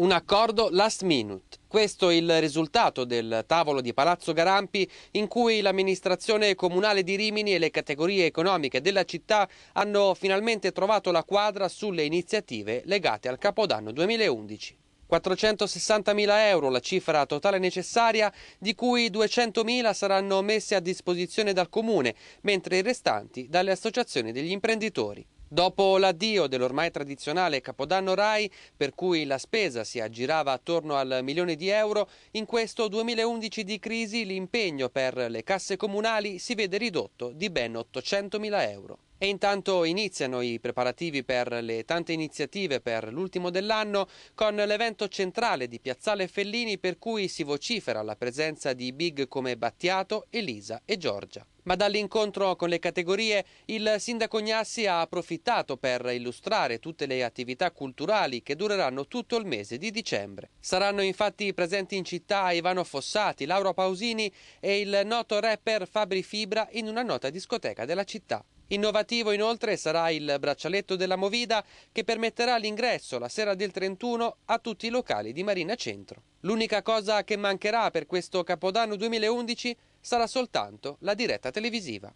un accordo last minute. Questo è il risultato del tavolo di Palazzo Garampi in cui l'amministrazione comunale di Rimini e le categorie economiche della città hanno finalmente trovato la quadra sulle iniziative legate al Capodanno 2011. 460.000 euro la cifra totale necessaria, di cui 200.000 saranno messe a disposizione dal Comune, mentre i restanti dalle associazioni degli imprenditori. Dopo l'addio dell'ormai tradizionale Capodanno Rai, per cui la spesa si aggirava attorno al milione di euro, in questo 2011 di crisi l'impegno per le casse comunali si vede ridotto di ben 800 mila euro. E intanto iniziano i preparativi per le tante iniziative per l'ultimo dell'anno con l'evento centrale di Piazzale Fellini per cui si vocifera la presenza di big come Battiato, Elisa e Giorgia. Ma dall'incontro con le categorie il sindaco Gnassi ha approfittato per illustrare tutte le attività culturali che dureranno tutto il mese di dicembre. Saranno infatti presenti in città Ivano Fossati, Laura Pausini e il noto rapper Fabri Fibra in una nota discoteca della città. Innovativo inoltre sarà il braccialetto della Movida che permetterà l'ingresso la sera del 31 a tutti i locali di Marina Centro. L'unica cosa che mancherà per questo Capodanno 2011 sarà soltanto la diretta televisiva.